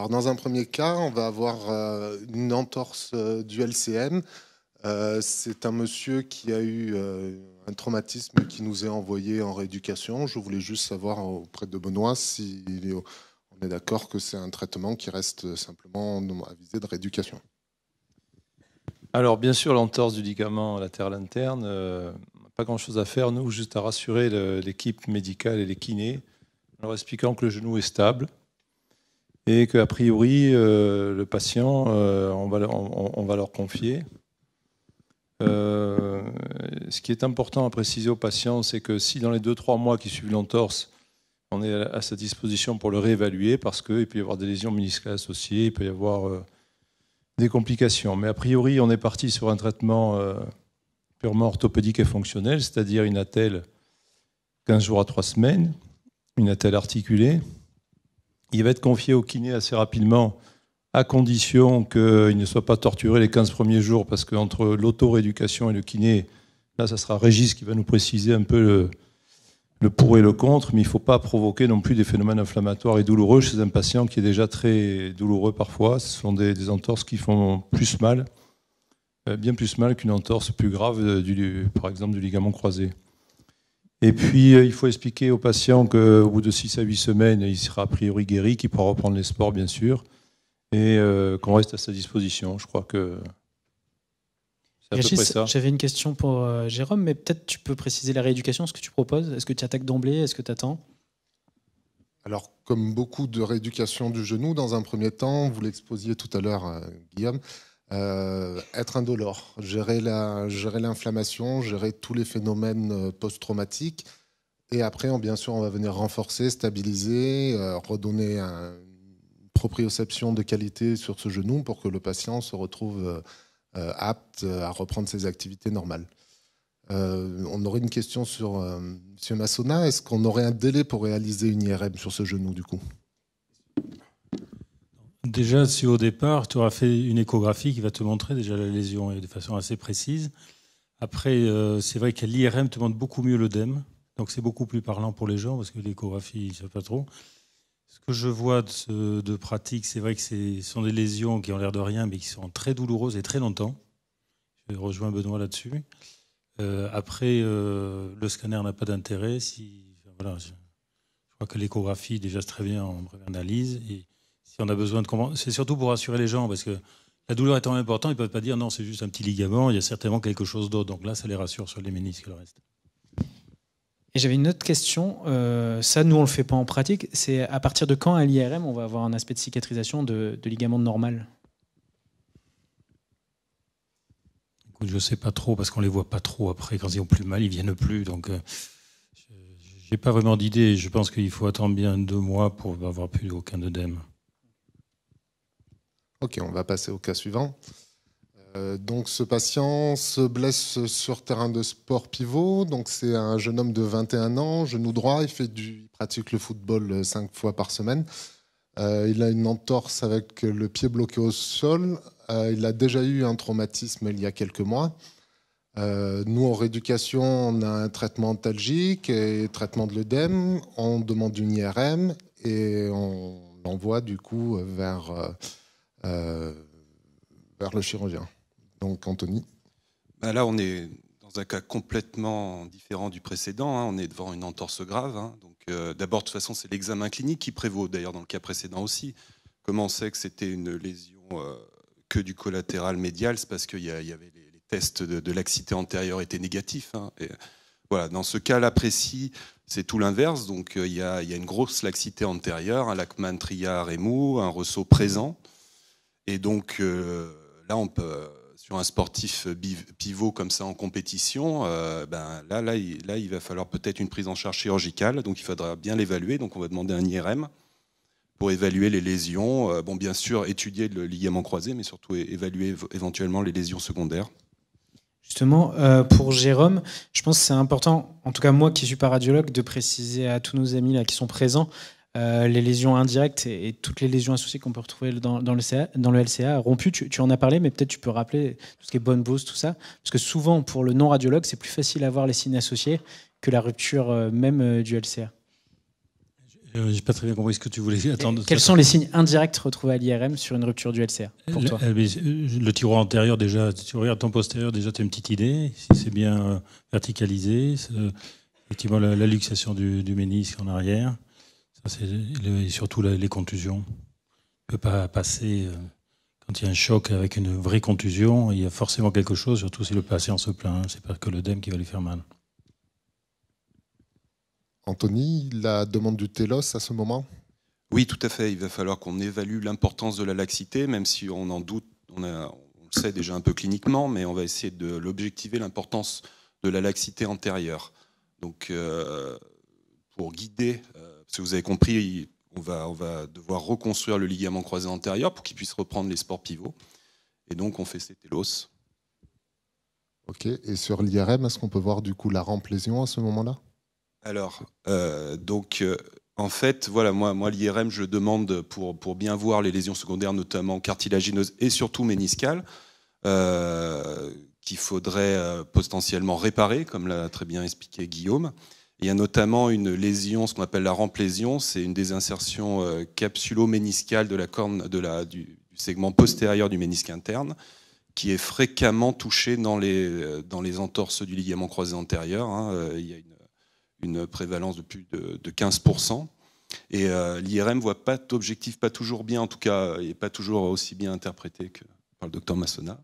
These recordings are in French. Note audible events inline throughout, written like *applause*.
Alors, dans un premier cas, on va avoir euh, une entorse euh, du LCM. Euh, c'est un monsieur qui a eu un traumatisme qui nous est envoyé en rééducation. Je voulais juste savoir auprès de Benoît si on est d'accord que c'est un traitement qui reste simplement à viser de rééducation. Alors, bien sûr, l'entorse du ligament latéral interne, pas grand-chose à faire, nous, juste à rassurer l'équipe médicale et les kinés, en leur expliquant que le genou est stable, et qu'a priori, euh, le patient, euh, on, va, leur confier. Euh, ce qui est important à préciser au patient, c'est que si dans les 2-3 mois qui suivent l'entorse, on est à sa disposition pour le réévaluer parce qu'il peut y avoir des lésions méniscales associées, il peut y avoir des complications. Mais a priori, on est parti sur un traitement purement orthopédique et fonctionnel, c'est-à-dire une attelle 15 jours à 3 semaines, une attelle articulée, il va être confié au kiné assez rapidement, à condition qu'il ne soit pas torturé les 15 premiers jours, parce qu'entre l'auto-rééducation et le kiné, là, ça sera Régis qui va nous préciser un peu le, pour et le contre, mais il ne faut pas provoquer non plus des phénomènes inflammatoires et douloureux chez un patient qui est déjà très douloureux parfois. Ce sont des, entorses qui font plus mal, euh, bien plus mal qu'une entorse plus grave, euh, du, par exemple du ligament croisé. Et puis, euh, il faut expliquer aux patients qu'au bout de 6 à 8 semaines, il sera a priori guéri, qu'il pourra reprendre les sports, bien sûr, et euh, qu'on reste à sa disposition. Je crois que j'avais une question pour euh, Jérôme, mais peut-être tu peux préciser la rééducation, ce que tu proposes. Est-ce que tu attaques d'emblée Est-ce que tu attends Alors, comme beaucoup de rééducation du genou, dans un premier temps, vous l'exposiez tout à l'heure, Guillaume, euh, être indolore, gérer l'inflammation, gérer, gérer tous les phénomènes euh, post-traumatiques. Et après, bien sûr, on va venir renforcer, stabiliser, euh, redonner une proprioception de qualité sur ce genou pour que le patient se retrouve apte à reprendre ses activités normales. on aurait une question sur M. Massona. Est-ce qu'on aurait un délai pour réaliser une IRM sur ce genou, du coup Déjà, si au départ, tu auras fait une échographie qui va te montrer déjà la lésion de façon assez précise. Après, euh, c'est vrai que l'IRM te montre beaucoup mieux l'œdème, donc c'est beaucoup plus parlant pour les gens parce que l'échographie, ils ne savent pas trop. Ce que je vois de, pratique, c'est vrai que ce sont des lésions qui ont l'air de rien, mais qui sont très douloureuses et très longtemps. Je rejoins Benoît là-dessus. Euh, après, euh, le scanner n'a pas d'intérêt. Si, je, crois que l'échographie, déjà, c'est très bien en analyse. Et on a besoin de C'est surtout pour rassurer les gens, parce que la douleur étant importante, ils ne peuvent pas dire non, c'est juste un petit ligament, il y a certainement quelque chose d'autre. Donc là, ça les rassure sur les ménisques et le reste. Et j'avais une autre question. Euh, ça, nous, on ne le fait pas en pratique. C'est à partir de quand, à l'IRM, on va avoir un aspect de cicatrisation de, de ligament normal je ne sais pas trop, parce qu'on ne les voit pas trop après. Quand ils ont plus mal, ils viennent plus. Donc, euh, je n'ai pas vraiment d'idée. Je pense qu'il faut attendre bien deux mois pour avoir plus aucun œdème. Ok, on va passer au cas suivant. Euh, donc ce patient se blesse sur terrain de sport pivot. Donc c'est un jeune homme de 21 ans, genou droit. Il, fait du, il pratique le football euh, cinq fois par semaine. Euh, il a une entorse avec le pied bloqué au sol. il a déjà eu un traumatisme il y a quelques mois. nous, en rééducation, on a un traitement antalgique et traitement de l'œdème. On demande une IRM et on l'envoie du coup vers euh, vers le chirurgien. Donc Anthony bah Là, on est dans un cas complètement différent du précédent. Hein. On est devant une entorse grave. Hein. Donc, euh, d'abord, de toute façon, c'est l'examen clinique qui prévaut. D'ailleurs, dans le cas précédent aussi, comment on sait que c'était une lésion euh, que du collatéral médial C'est parce qu'il y, avait les, tests de, laxité antérieure étaient négatifs. Hein. Et, voilà, dans ce cas-là précis, c'est tout l'inverse. Donc, il y, a une grosse laxité antérieure, un lachman mantria mou, un ressaut présent. Et donc euh, là, on peut, sur un sportif pivot comme ça en compétition, euh, ben là, là, il, là, il va falloir peut-être une prise en charge chirurgicale, donc il faudra bien l'évaluer. Donc on va demander un IRM pour évaluer les lésions. Euh, bon, bien sûr, étudier le ligament croisé, mais surtout évaluer éventuellement les lésions secondaires. Justement, pour Jérôme, je pense que c'est important, en tout cas moi qui suis pas radiologue, de préciser à tous nos amis là qui sont présents euh, les lésions indirectes et, toutes les lésions associées qu'on peut retrouver dans, le, LCA rompu. Tu, en as parlé, mais peut-être tu peux rappeler tout ce qui est bonne bruise, tout ça. Parce que souvent, pour le non-radiologue, c'est plus facile à voir les signes associés que la rupture euh, même euh, du LCA. J'ai pas très bien compris ce que tu voulais. Attendre. Quels sont les signes indirects retrouvés à l'IRM sur une rupture du LCA pour toi le, tiroir antérieur, déjà, si tu regardes ton postérieur, déjà, tu as une petite idée. Si c'est bien verticalisé, effectivement, la, luxation du, du ménisque en arrière et surtout les contusions. ne peut pas passer. Euh, quand il y a un choc avec une vraie contusion, il y a forcément quelque chose, surtout si le patient se plaint. Hein. C'est pas que l'œdème e qui va lui faire mal. Anthony, la demande du TELOS à ce moment Oui, tout à fait. Il va falloir qu'on évalue l'importance de la laxité, même si on en doute, on, on le sait déjà un peu cliniquement, mais on va essayer de l'objectiver, l'importance de la laxité antérieure. Donc, euh, pour guider euh, si vous avez compris, on va, on va devoir reconstruire le ligament croisé antérieur pour qu'il puisse reprendre les sports pivots. Et donc, on fait ces télos. Ok, et sur l'IRM, est-ce qu'on peut voir du coup la rampe à ce moment-là Alors, euh, donc, euh, en fait, voilà, moi, moi l'IRM, je demande pour, pour bien voir les lésions secondaires, notamment cartilagineuses et surtout méniscales, euh, qu'il faudrait potentiellement réparer, comme l'a très bien expliqué Guillaume. Il y a notamment une lésion, ce qu'on appelle la ramplésion, c'est une désinsertion euh, capsulo-méniscale de la corne, de la, du, segment postérieur du ménisque interne, qui est fréquemment touchée dans les, euh, dans les entorses du ligament croisé antérieur. Hein. Euh, il y a une, prévalence de plus de, 15%. Et l'IRM ne voit pas d'objectif, pas toujours bien, en tout cas, il n'est pas toujours aussi bien interprété que par le docteur Massona.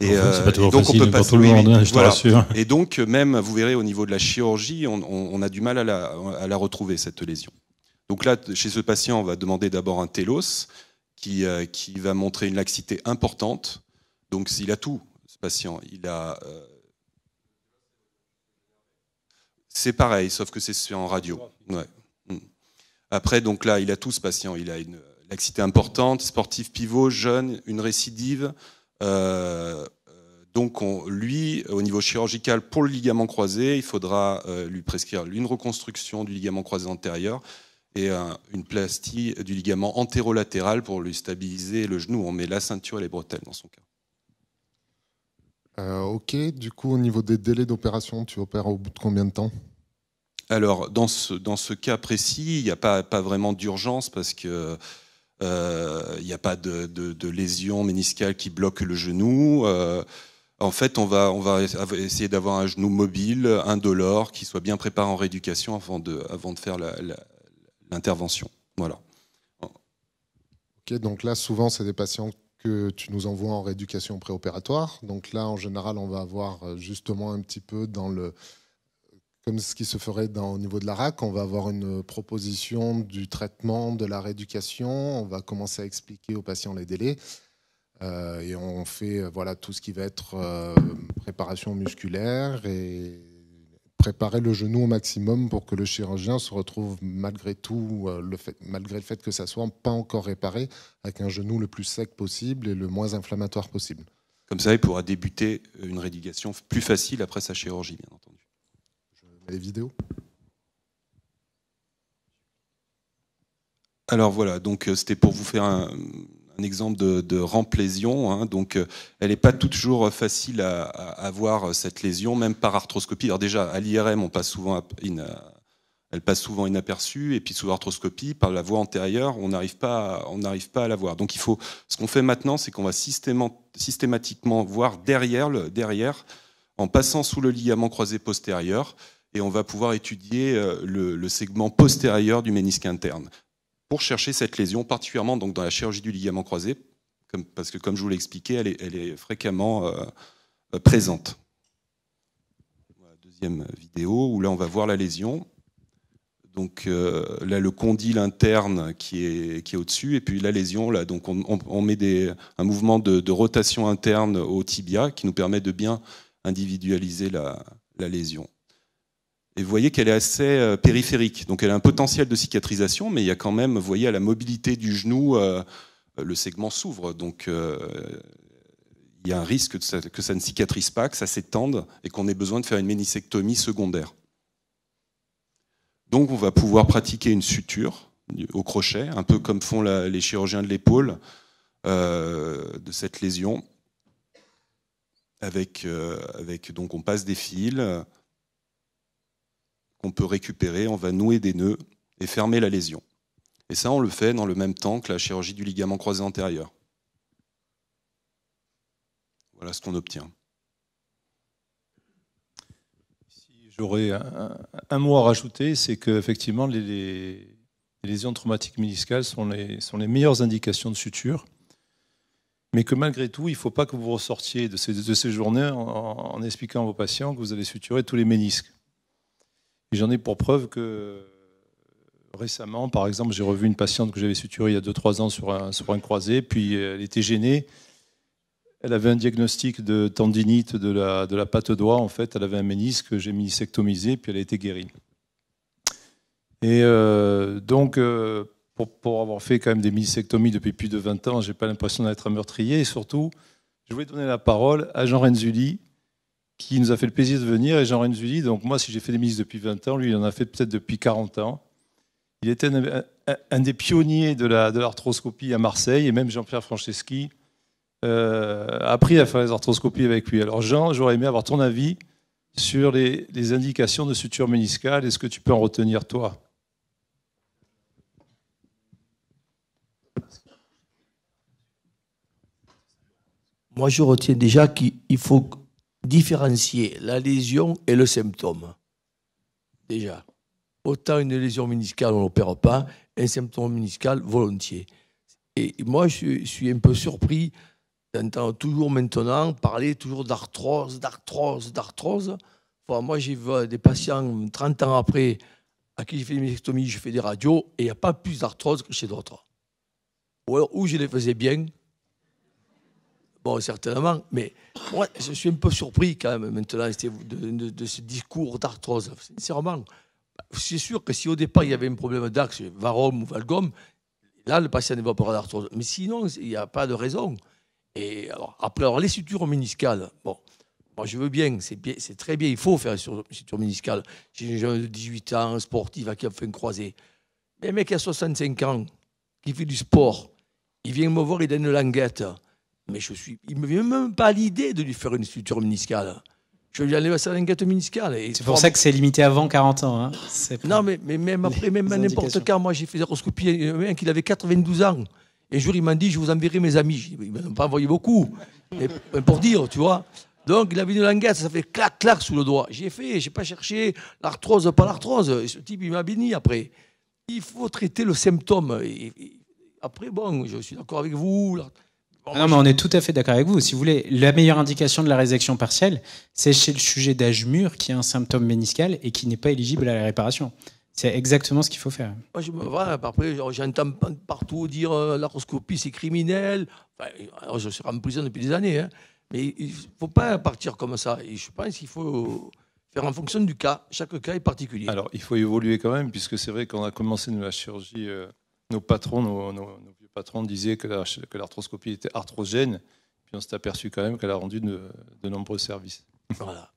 Et, pas euh, donc on peut pas tout le monde, hein, je te rassure. Et donc même, vous verrez, au niveau de la chirurgie, on, a du mal à la, à la, retrouver, cette lésion. Donc là, chez ce patient, on va demander d'abord un télos qui, euh, qui, va montrer une laxité importante. Donc il a tout, ce patient. Il a... Euh, c'est pareil, sauf que c'est en radio. Mm. Après, donc là, il a tout ce patient. Il a une laxité importante, sportif pivot, jeune, une récidive, euh, euh, donc lui, au niveau chirurgical, pour le ligament croisé, il faudra euh, lui prescrire une reconstruction du ligament croisé antérieur et une plastie du ligament antérolatéral pour lui stabiliser le genou. On met la ceinture et les bretelles dans son cas. ok, du coup, au niveau des délais d'opération, tu opères au bout de combien de temps Alors, dans ce, dans ce cas précis, il n'y a pas, pas vraiment d'urgence parce que il euh, n'y a pas de, lésion méniscale qui bloque le genou. Euh, en fait, on va, on va essayer d'avoir un genou mobile, indolore, qui soit bien préparé en rééducation avant de, avant de faire l'intervention. Voilà. Ok, donc là, souvent, c'est des patients que tu nous envoies en rééducation préopératoire. Donc là, en général, on va avoir euh, justement un petit peu dans le, comme ce qui se ferait dans, au niveau de la RAC. On va avoir une proposition du traitement, de la rééducation. On va commencer à expliquer aux patients les délais. Euh, et on fait euh, voilà, tout ce qui va être euh, préparation musculaire et préparer le genou au maximum pour que le chirurgien se retrouve malgré tout, le fait, malgré le fait que ça soit pas encore réparé, avec un genou le plus sec possible et le moins inflammatoire possible. Comme ça, il pourra débuter une rééducation plus facile après sa chirurgie, bien entendu les vidéos. Alors voilà, donc euh, c'était pour vous faire un, exemple de, de hein. donc, euh, elle n'est pas toujours facile à, voir euh, cette lésion, même par arthroscopie. Alors déjà, à l'IRM, on passe souvent elle passe souvent inaperçue, et puis sous arthroscopie, par la voie antérieure, on n'arrive pas, on n'arrive pas à la voir. Donc, il faut. Ce qu'on fait maintenant, c'est qu'on va systématiquement voir derrière, en passant sous le ligament croisé postérieur et on va pouvoir étudier euh, le, segment postérieur du ménisque interne pour chercher cette lésion, particulièrement donc dans la chirurgie du ligament croisé, parce que comme je vous l'ai expliqué, elle est, fréquemment euh, euh, présente. Deuxième vidéo où là on va voir la lésion. Donc là le condyle interne qui est, qui est au-dessus et puis la lésion là donc on, met des, un mouvement de, rotation interne au tibia qui nous permet de bien individualiser la lésion. Et vous voyez qu'elle est assez euh, périphérique. Donc elle a un potentiel de cicatrisation, mais il y a quand même, vous voyez, à la mobilité du genou, euh, euh, le segment s'ouvre. Donc il y a un risque que ça, ne cicatrise pas, que ça s'étende et qu'on ait besoin de faire une ménisectomie secondaire. Donc on va pouvoir pratiquer une suture au crochet, un peu comme font les chirurgiens de l'épaule de cette lésion. Avec, avec, donc on passe des fils, on peut récupérer, on va nouer des nœuds et fermer la lésion. Et ça, on le fait dans le même temps que la chirurgie du ligament croisé antérieur. Voilà ce qu'on obtient. Si J'aurais un, mot à rajouter, c'est qu'effectivement, les, les, lésions traumatiques méniscales sont les, meilleures indications de suture mais que malgré tout, il ne faut pas que vous ressortiez de ces, journées en, expliquant à vos patients que vous avez suturé tous les ménisques j'en ai pour preuve que euh, récemment, par exemple, j'ai revu une patiente que j'avais suturée il y a 2-3 ans sur un, sur un croisé, puis elle était gênée. Elle avait un diagnostic de tendinite de la, de la patte doigt, en fait. Elle avait un ménisque, j'ai minisectomisé, puis elle a été guérie. Et euh, donc, euh, pour, pour, avoir fait quand même des mini depuis plus de 20 ans, j'ai pas l'impression d'être un meurtrier. Et surtout, je voulais donner la parole à Jean Renzulli, qui nous a fait le plaisir de venir. Et Jean Zully, donc moi, si j'ai fait des ministres depuis 20 ans, lui, il en a fait peut-être depuis 40 ans. Il était un, des pionniers de, la, de l'arthroscopie à Marseille, et même Jean-Pierre Franceschi euh, a appris à faire les arthroscopies avec lui. Alors Jean, j'aurais aimé avoir ton avis sur les, les indications de suture méniscale. Est-ce que tu peux en retenir, toi Moi, je retiens déjà qu'il faut différencier la lésion et le symptôme. Déjà, autant une lésion miniscale, on n'opère pas, un symptôme méniscal, volontiers. Et moi, je suis un peu surpris d'entendre toujours maintenant parler toujours d'arthrose, d'arthrose, d'arthrose. moi, j'ai vu des patients 30 ans après à qui j'ai fait une mésectomies, je fais des radios, et il n'y a pas plus d'arthrose que chez d'autres. Ou alors, où je les faisais bien, Bon, certainement, mais moi, je suis un peu surpris quand même maintenant de, de, de ce discours d'arthrose. Sincèrement, c'est sûr que si au départ il y avait un problème d'axe, varum ou valgum, là le patient n'est pas pour d'arthrose. Mais sinon, il n'y a pas de raison. Et alors, après, alors, les sutures méniscales, bon, moi je veux bien, c'est très bien, il faut faire les sutures méniscale. J'ai un jeune de 18 ans, sportif à qui a fait une croisée Mais un mec qui a 65 ans, qui fait du sport, il vient me voir, il donne une languette. Mais je suis, il ne me vient même pas l'idée de lui faire une structure municipale. Je vais lui à sa languette municipale. C'est pour ça que c'est limité avant 40 ans. Hein. Non, mais, mais, même après, même n'importe quand, moi j'ai fait l'horoscopie, un qui avait 92 ans. Et un jour, il m'a dit, je vous enverrai mes amis. Ils ne pas envoyé beaucoup. pour dire, tu vois. Donc, il avait une languette, ça fait clac, clac sous le doigt. J'ai fait, j'ai pas cherché l'arthrose, pas l'arthrose. ce type, il m'a béni après. Il faut traiter le symptôme. Et, après, bon, je suis d'accord avec vous non, mais on est tout à fait d'accord avec vous. Si vous voulez, la meilleure indication de la résection partielle, c'est chez le sujet d'âge mûr qui a un symptôme méniscal et qui n'est pas éligible à la réparation. C'est exactement ce qu'il faut faire. Moi, je, bah, après, j'entends partout dire que euh, l'arthroscopie, c'est criminel. je serai en prison depuis des années, hein. mais il ne faut pas partir comme ça. Et je pense qu'il faut faire en fonction du cas. Chaque cas est particulier. Alors, il faut évoluer quand même, puisque c'est vrai qu'on a commencé la chirurgie, euh, nos patrons, nos patron disait que l'arthroscopie était arthrogène, puis on s'est aperçu quand même qu'elle a rendu de, nombreux services. Voilà.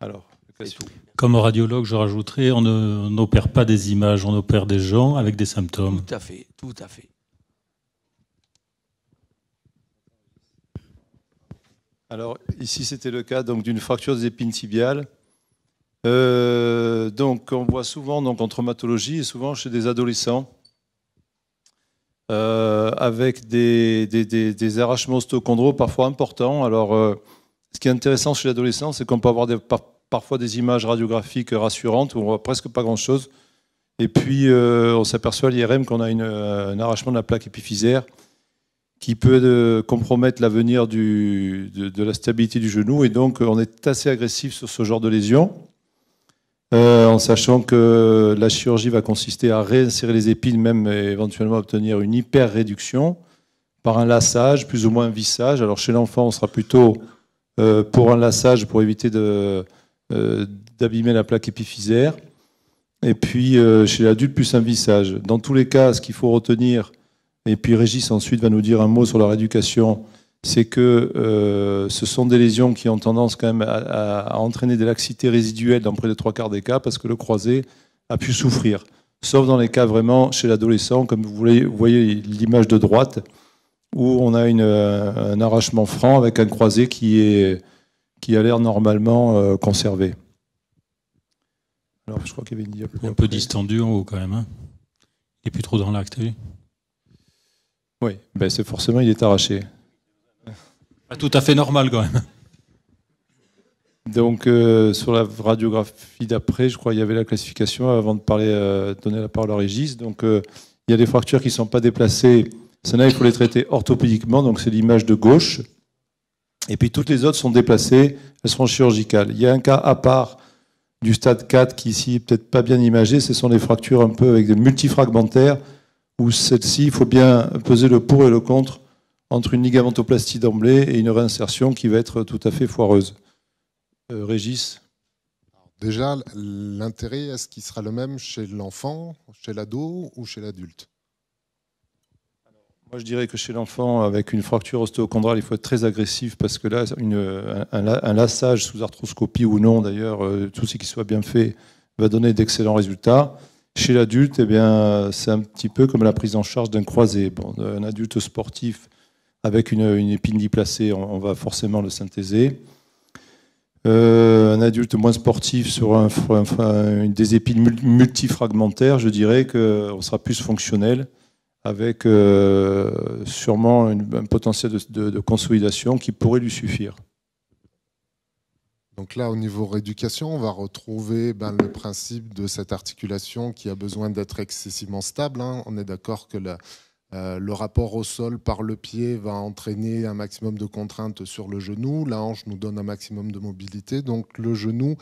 Alors, Comme radiologue, je rajouterais, on n'opère pas des images, on opère des gens avec des symptômes. Tout à fait, tout à fait. Alors ici, c'était le cas d'une fracture des épines tibiales. Euh, donc on voit souvent donc en traumatologie et souvent chez des adolescents euh, avec des, des, des, arrachements osteochondraux parfois importants. Alors, euh, ce qui est intéressant chez l'adolescent, c'est qu'on peut avoir parfois des images radiographiques rassurantes où on voit presque pas grand-chose. Et puis, euh, on s'aperçoit à l'IRM qu'on a un arrachement de la plaque épiphysaire qui peut compromettre l'avenir de, de, la stabilité du genou. Et donc, on est assez agressif sur ce genre de lésions. Euh, en sachant que la chirurgie va consister à réinsérer les épines, même et éventuellement obtenir une hyper-réduction par un lassage, plus ou moins un vissage. Alors chez l'enfant, on sera plutôt euh, pour un lassage pour éviter euh, d'abîmer la plaque épiphysaire. Et puis chez l'adulte, plus un vissage. Dans tous les cas, ce qu'il faut retenir, et puis Régis ensuite va nous dire un mot sur la rééducation c'est que euh, ce sont des lésions qui ont tendance quand même à, entraîner des laxités résiduelles dans près de trois quarts des cas parce que le croisé a pu souffrir. Sauf dans les cas vraiment chez l'adolescent, comme vous voyez, l'image de droite, où on a euh, un arrachement franc avec un croisé qui, a l'air normalement euh, conservé. Alors, je crois qu'il y avait une Un peu distendu en haut quand même. Hein. il n'est plus trop dans l'acte, oui. Oui, ben, c'est forcément, il est arraché tout à fait normal quand même. Donc euh, sur la radiographie d'après, je crois qu'il y avait la classification avant de parler, euh, donner la parole à Régis. Donc euh, il y a des fractures qui ne sont pas déplacées. celles il faut les traiter orthopédiquement, donc c'est l'image de gauche. Et puis toutes les autres sont déplacées, elles seront chirurgicales. Il y a un cas à part du stade 4 qui ici n'est peut-être pas bien imagé, ce sont les fractures un peu avec des multifragmentaires, où celle-ci, il faut bien peser le pour et le contre entre une ligamentoplastie d'emblée et une réinsertion qui va être tout à fait foireuse. Euh, Régis Déjà, l'intérêt, est-ce qu'il sera le même chez l'enfant, chez l'ado ou chez l'adulte moi, je dirais que chez l'enfant, avec une fracture ostéochondrale, il faut être très agressif parce que là, un, un, lassage sous arthroscopie ou non, d'ailleurs, euh, tout ce qui soit bien fait va donner d'excellents résultats. Chez l'adulte, eh bien, c'est un petit peu comme la prise en charge d'un croisé. Bon, un adulte sportif avec une, épine déplacée, on, va forcément le synthéser. Euh, un adulte moins sportif sur un, des épines multifragmentaires, je dirais qu'on sera plus fonctionnel avec euh, sûrement un potentiel de, consolidation qui pourrait lui suffire. Donc là, au niveau rééducation, on va retrouver ben, le principe de cette articulation qui a besoin d'être excessivement stable. Hein. On est d'accord que la, euh, le rapport au sol par le pied va entraîner un maximum de contraintes sur le genou. La hanche nous donne un maximum de mobilité. Donc le genou,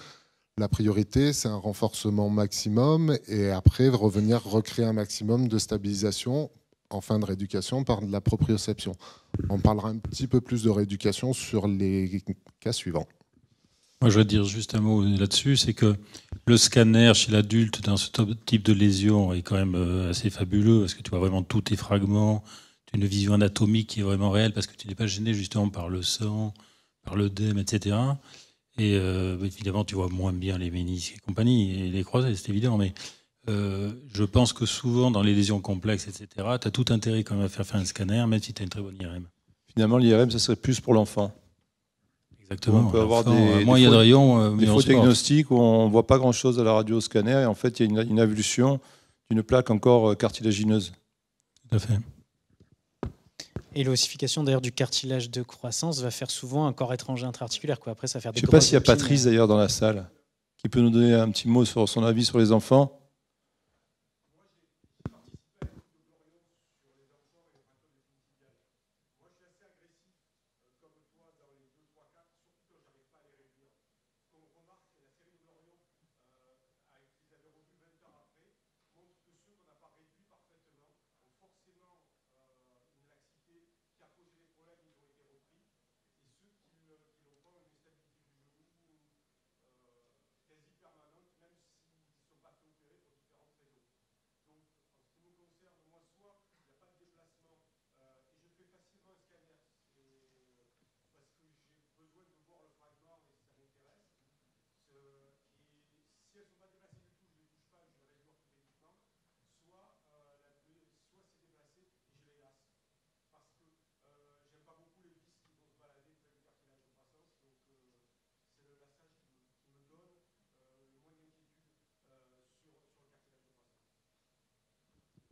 la priorité, c'est un renforcement maximum et après revenir recréer un maximum de stabilisation en fin de rééducation par la proprioception. On parlera un petit peu plus de rééducation sur les cas suivants. Moi, je veux dire juste un mot là-dessus, c'est que le scanner chez l'adulte dans ce type de lésion est quand même euh, assez fabuleux, parce que tu vois vraiment tous tes fragments, tu as une vision anatomique qui est vraiment réelle, parce que tu n'es pas gêné justement par le sang, par l'œdème, etc. Et euh, évidemment, tu vois moins bien les ménisques et compagnie, et les croisés, c'est évident, mais euh, je pense que souvent, dans les lésions complexes, etc., tu as tout intérêt quand même à faire faire un scanner, même si tu as une très bonne IRM. Finalement, l'IRM, ça serait plus pour l'enfant Exactement. On peut avoir des, euh, moins de rayons, euh, des faux diagnostics où on ne voit pas grand-chose à la radio scanner et en fait, il y a une, évolution avulsion d'une plaque encore euh, cartilagineuse. Tout à fait. Et l'ossification d'ailleurs du cartilage de croissance va faire souvent un corps étranger intra-articulaire. Quoi. Après, ça va faire Je ne sais pas s'il y a Patrice d'ailleurs dans la salle qui peut nous donner un petit mot sur son avis sur les enfants.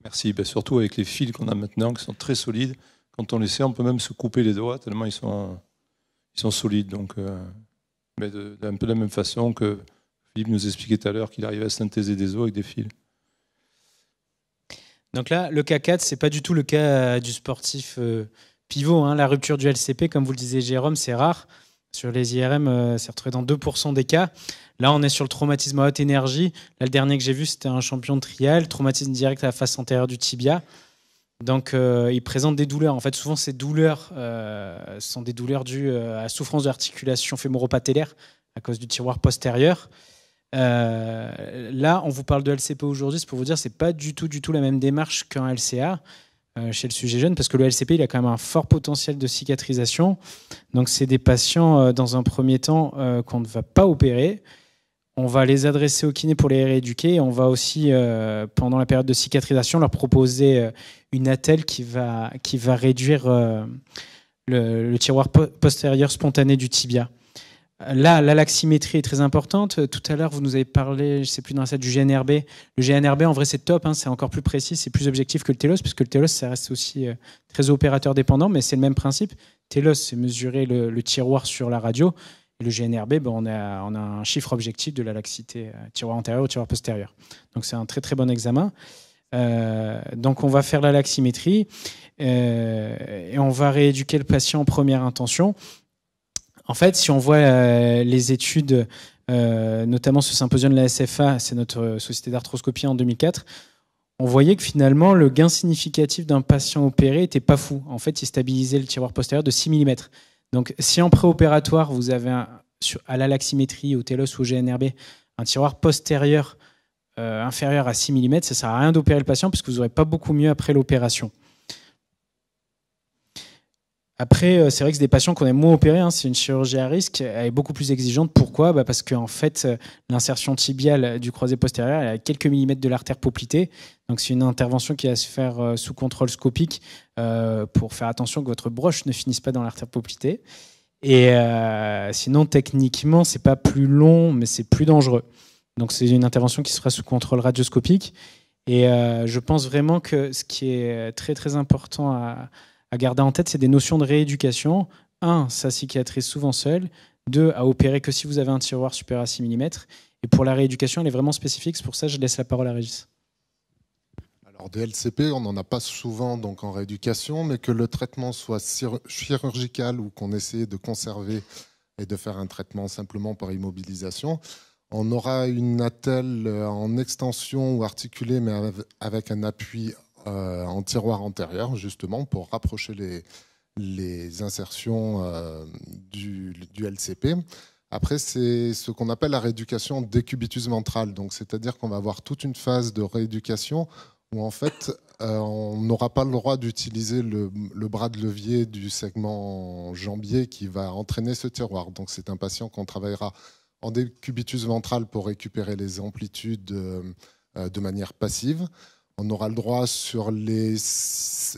Merci. Ben, surtout avec les fils qu'on a maintenant, qui sont très solides. Quand on les sait, on peut même se couper les doigts, tellement ils sont, solides. Donc, mais euh, ben, de, peu de la même façon que Philippe nous expliquait tout à l'heure qu'il arrivait à synthéser des os avec des fils. Donc là, le k 4, ce n'est pas du tout le cas euh, du sportif euh, pivot. Hein. La rupture du LCP, comme vous le disiez Jérôme, c'est rare. Sur les IRM, euh, c'est retrouvé dans 2% des cas. Là, on est sur le traumatisme à haute énergie. Là, le dernier que j'ai vu, c'était un champion de trial, traumatisme direct à la face antérieure du tibia. Donc, euh, il présente des douleurs. En fait, souvent, ces douleurs euh, sont des douleurs dues à souffrance d'articulation l'articulation fémoro-patellaire à cause du tiroir postérieur. là, on vous parle de LCP aujourd'hui, c'est pour vous dire, que pas du tout, du tout la même démarche qu'un LCA. Euh, chez le sujet jeune, parce que le LCP, il a quand même un fort potentiel de cicatrisation. Donc, c'est des patients, euh, dans un premier temps, euh, qu'on ne va pas opérer. On va les adresser au kiné pour les rééduquer. on va aussi, pendant la période de cicatrisation, leur proposer une attelle qui va, qui va réduire le tiroir postérieur spontané du tibia. Là, la laximétrie est très importante. Euh, tout à l'heure, vous nous avez parlé, je ne sais plus dans la du GNRB. Le GNRB, en vrai, c'est top, hein, c'est encore plus précis, c'est plus objectif que le TELOS, puisque le TELOS, ça reste aussi euh, très opérateur dépendant, mais c'est le même principe. TELOS, c'est mesurer le, tiroir sur la radio. le GNRB, ben, on, a, un chiffre objectif de la laxité euh, tiroir antérieur au tiroir postérieur. Donc, c'est un très très bon examen. donc on va faire la laximétrie et on va rééduquer le patient en première intention. En fait, si on voit euh, les études, euh, notamment ce symposium de la SFA, c'est notre euh, société d'arthroscopie en 2004, on voyait que finalement, le gain significatif d'un patient opéré était pas fou. En fait, il stabilisait le tiroir postérieur de 6 mm. Donc, si en préopératoire, vous avez un, à la laximétrie, au TELOS ou au GNRB, un tiroir postérieur inférieur à 6 mm, ça ne sert à rien d'opérer le patient puisque vous n'aurez pas beaucoup mieux après l'opération. Après, euh, c'est vrai que c'est des patients qu'on aime moins opérer. Hein. C'est une chirurgie à risque. Elle est beaucoup plus exigeante. Pourquoi bah, Parce que en fait, euh, l'insertion tibiale du croisé postérieur elle est à quelques millimètres de l'artère poplitée. Donc, c'est une intervention qui va se faire euh, sous contrôle scopique pour faire attention que votre broche ne finisse pas dans l'artère poplitée. Et sinon, techniquement, c'est pas plus long, mais c'est plus dangereux. Donc, c'est une intervention qui se fera sous contrôle radioscopique. Et je pense vraiment que ce qui est très, très important à à garder en tête, c'est des notions de rééducation. Un, ça cicatrise souvent seul. Deux, à opérer que si vous avez un tiroir supérieur à 6 mm. Et pour la rééducation, elle est vraiment spécifique. C'est pour ça que je laisse la parole à Régis. Alors, de LCP, on n'en a pas souvent donc en rééducation, mais que le traitement soit chirurgical ou qu'on essaie de conserver et de faire un traitement simplement par immobilisation, on aura une attelle euh, en extension ou articulée, mais avec un appui euh, en tiroir antérieur, justement, pour rapprocher les, insertions euh, du, LCP. Après, c'est ce qu'on appelle la rééducation décubitus ventral. Donc, c'est-à-dire qu'on va avoir toute une phase de rééducation où, en fait, euh, on n'aura pas le droit d'utiliser le, le, bras de levier du segment jambier qui va entraîner ce tiroir. Donc, c'est un patient qu'on travaillera en décubitus ventral pour récupérer les amplitudes de manière passive. On aura le droit sur les,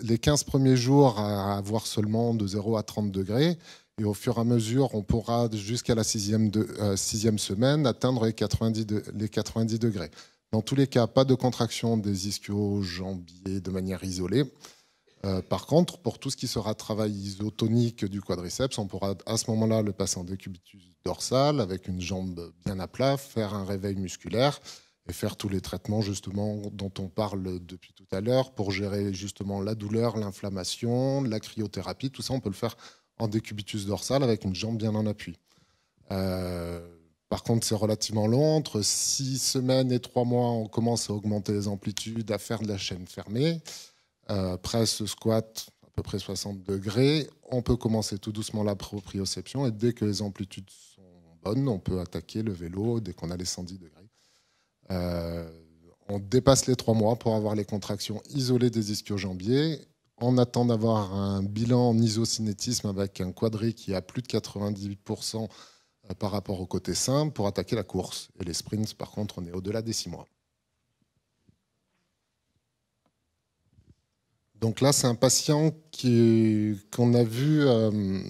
les 15 premiers jours à avoir seulement de 0 à 30 degrés. Et au fur et à mesure, on pourra, jusqu'à la sixième, euh, semaine, atteindre les 90, de, les 90 degrés. Dans tous les cas, pas de contraction des ischio jambiers de manière isolée. Euh, par contre, pour tout ce qui sera travail isotonique du quadriceps, on pourra à ce moment-là le passer en décubitus dorsal avec une jambe bien à plat, faire un réveil musculaire et faire tous les traitements justement dont on parle depuis tout à l'heure pour gérer justement la douleur, l'inflammation, la cryothérapie, tout ça on peut le faire en décubitus dorsal avec une jambe bien en appui. Euh, par contre, c'est relativement long. Entre 6 semaines et 3 mois, on commence à augmenter les amplitudes, à faire de la chaîne fermée. Euh, presse, squat, à peu près 60 degrés. On peut commencer tout doucement la proprioception et dès que les amplitudes sont bonnes, on peut attaquer le vélo dès qu'on a les 110 degrés. Euh, on dépasse les trois mois pour avoir les contractions isolées des ischio-jambiers. On attend d'avoir un bilan en isocinétisme avec un quadri qui a plus de 98% par rapport au côté simple pour attaquer la course. Et les sprints, par contre, on est au-delà des six mois. Donc là, c'est un patient qu'on a vu euh,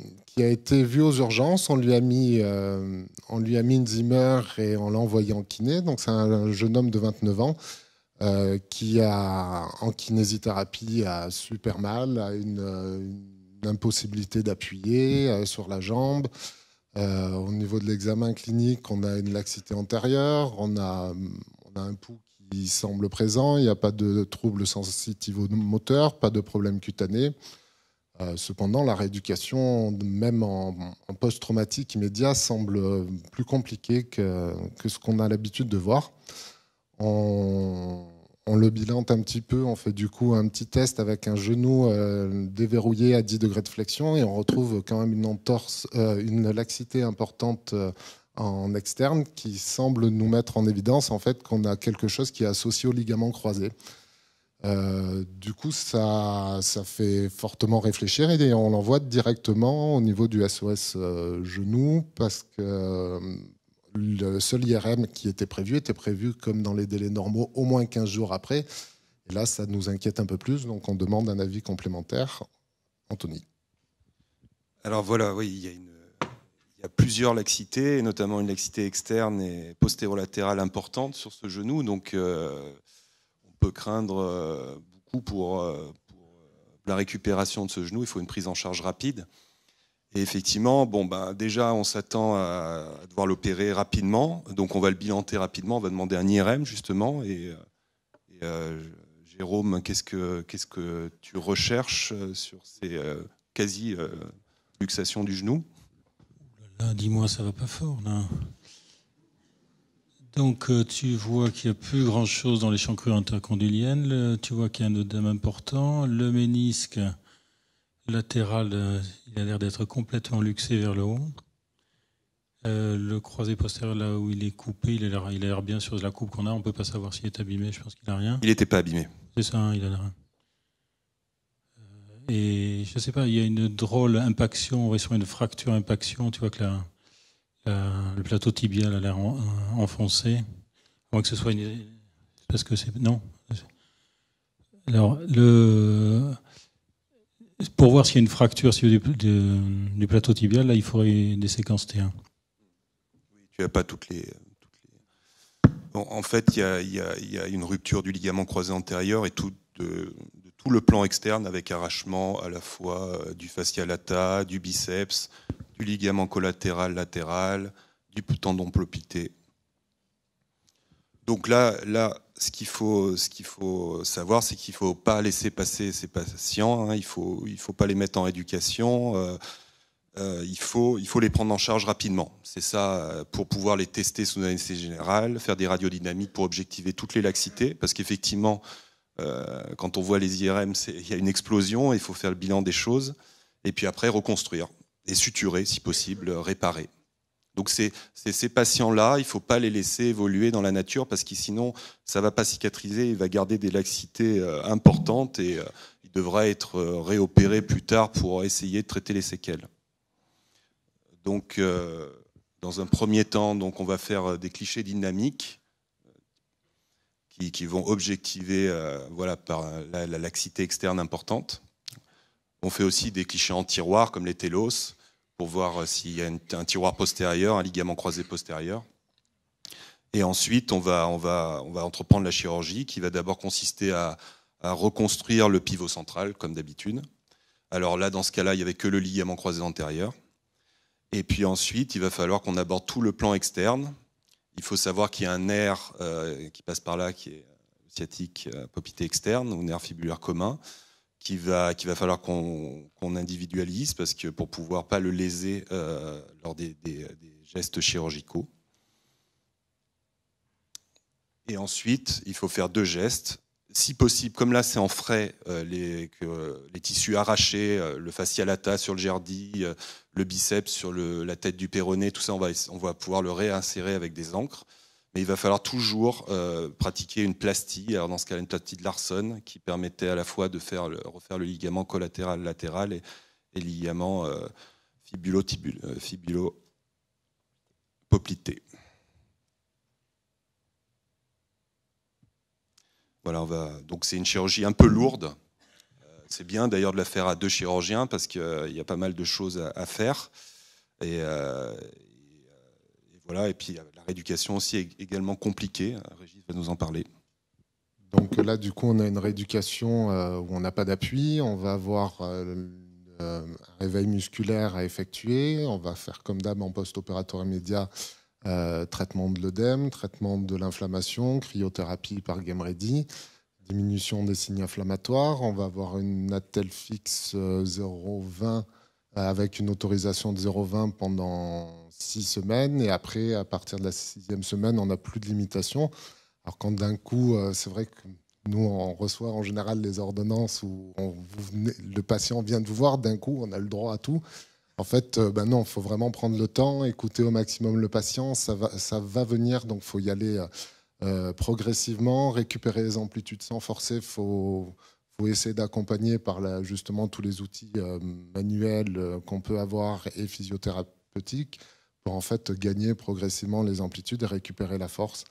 a été vu aux urgences. On lui a mis, euh, on lui a mis une Zimmer et on l'a envoyé en kiné. Donc c'est un jeune homme de 29 ans euh, qui a en kinésithérapie a super mal, a une, euh, impossibilité d'appuyer sur la jambe. au niveau de l'examen clinique, on a une laxité antérieure, on a, un pouls qui semble présent, il n'y a pas de troubles sensitifs au moteur, pas de problème cutané. Euh, cependant, la rééducation, même en, post-traumatique immédiat, semble euh, plus compliquée que, ce qu'on a l'habitude de voir. On, le bilante un petit peu, on fait du coup un petit test avec un genou euh, déverrouillé à 10 degrés de flexion et on retrouve quand même une laxité importante. en externe qui semble nous mettre en évidence en fait qu'on a quelque chose qui est associé au ligament croisé. Euh, du coup, ça, ça fait fortement réfléchir et on l'envoie directement au niveau du SOS euh, genou parce que euh, le seul IRM qui était prévu était prévu comme dans les délais normaux au moins 15 jours après. Et là, ça nous inquiète un peu plus, donc on demande un avis complémentaire. Anthony. Alors voilà, oui, il y a une plusieurs laxités, notamment une laxité externe et postérolatérale importante sur ce genou. Donc, peut craindre euh, beaucoup pour, euh, euh, la récupération de ce genou. Il faut une prise en charge rapide. Et effectivement, bon, ben, déjà, on s'attend à devoir l'opérer rapidement. Donc, on va le bilanter rapidement. On va demander un IRM, justement. Et, Jérôme, qu'est-ce que, que tu recherches sur ces quasi-luxations du genou dis-moi, ça va pas fort, là. Donc euh, tu vois qu'il n'y a plus grand-chose dans les chancrures intercondyliennes, tu vois qu'il y a un œdème important, le ménisque latéral, euh, il a l'air d'être complètement luxé vers le haut. Euh, le croisé postérieur, là où il est coupé, il a l'air bien sur la coupe qu'on a. On ne peut pas savoir s'il est abîmé. Je pense qu'il n'a rien. Il n'était pas abîmé. C'est ça, hein, il a rien. et je ne sais pas, il y a une drôle impaction. On va sur une fracture impaction. Tu vois que là... Euh, le plateau tibial a l'air enfoncé, Moi que ce soit parce que c'est non. Alors le pour voir s'il y a une fracture du, du, plateau tibial, là il faudrait des séquences T1. tu n'as pas toutes les. en fait, il y, a une rupture du ligament croisé antérieur et tout, de, de tout le plan externe avec arrachement à la fois euh, du fascia lata, du biceps, du ligament collatéral latéral, du tendon plopité. Donc là, là ce qu'il faut, faut savoir, c'est qu'il ne faut pas laisser passer ces patients, hein. il ne faut, il faut pas les mettre en éducation, euh, euh, il, faut, il faut les prendre en charge rapidement. C'est ça, euh, pour pouvoir les tester sous anesthésie générale, faire des radiodynamiques pour objectiver toutes les laxités, parce qu'effectivement, quand on voit les IRM, il y a une explosion, il faut faire le bilan des choses, et puis après reconstruire et suturer si possible, euh, réparer. Donc c'est ces patients-là, il ne faut pas les laisser évoluer dans la nature parce que sinon ça ne va pas cicatriser, il va garder des laxités euh, importantes et euh, il devra être réopéré plus tard pour essayer de traiter les séquelles. Donc dans un premier temps, donc on va faire des clichés dynamiques qui, vont objectiver voilà, par la laxité externe importante. On fait aussi des clichés en tiroir, comme les télos, pour voir euh, s'il y a un tiroir postérieur, un ligament croisé postérieur. Et ensuite, on va, on va, on va entreprendre la chirurgie, qui va d'abord consister à, reconstruire le pivot central, comme d'habitude. Alors là, dans ce cas-là, il n'y avait que le ligament croisé antérieur. Et puis ensuite, il va falloir qu'on aborde tout le plan externe. Il faut savoir qu'il y a un nerf euh, qui passe par là, qui est euh, sciatique popité externe, ou nerf fibulaire commun, qu'il va, va falloir qu'on individualise parce que pour pouvoir pas le léser euh, lors des, gestes chirurgicaux. Et ensuite, il faut faire deux gestes. Si possible, comme là c'est en frais, euh, les, les, tissus arrachés, euh, le fascialata sur le jardi le biceps sur la tête du péroné, tout ça, on va, on va pouvoir le réinsérer avec des encres mais il va falloir toujours euh, pratiquer une plastie, alors dans ce cas une plastie de Larson, qui permettait à la fois de faire refaire le ligament collatéral latéral et, et ligament euh, fibulo euh, poplité. Voilà, on va, donc c'est une chirurgie un peu lourde. Euh, c'est bien d'ailleurs de la faire à deux chirurgiens parce qu'il y a pas mal de choses à, faire. et, voilà, et puis rééducation aussi est également compliquée. Régis va nous en parler. Donc là, du coup, on a une rééducation euh, où on n'a pas d'appui, on va avoir euh, euh, un réveil musculaire à effectuer, on va faire comme d'hab en post-opératoire immédiat, traitement de l'œdème, traitement de l'inflammation, cryothérapie par Game Ready, diminution des signes inflammatoires, on va avoir une attelle fixe 0,20 euh, avec une autorisation de 0,20 pendant six semaines. Et après, à partir de la sixième semaine, on n'a plus de limitation. Alors quand d'un coup, euh, c'est vrai que nous, on reçoit en général les ordonnances où le patient vient de vous voir, d'un coup, on a le droit à tout. En fait, euh, ben non, il faut vraiment prendre le temps, écouter au maximum le patient, ça va, ça va venir, donc il faut y aller progressivement, récupérer les amplitudes sans forcer, faut, vous essayez d'accompagner par justement tous les outils euh, manuels euh, qu'on peut avoir et physiothérapeutiques pour en fait gagner progressivement les amplitudes et récupérer la force.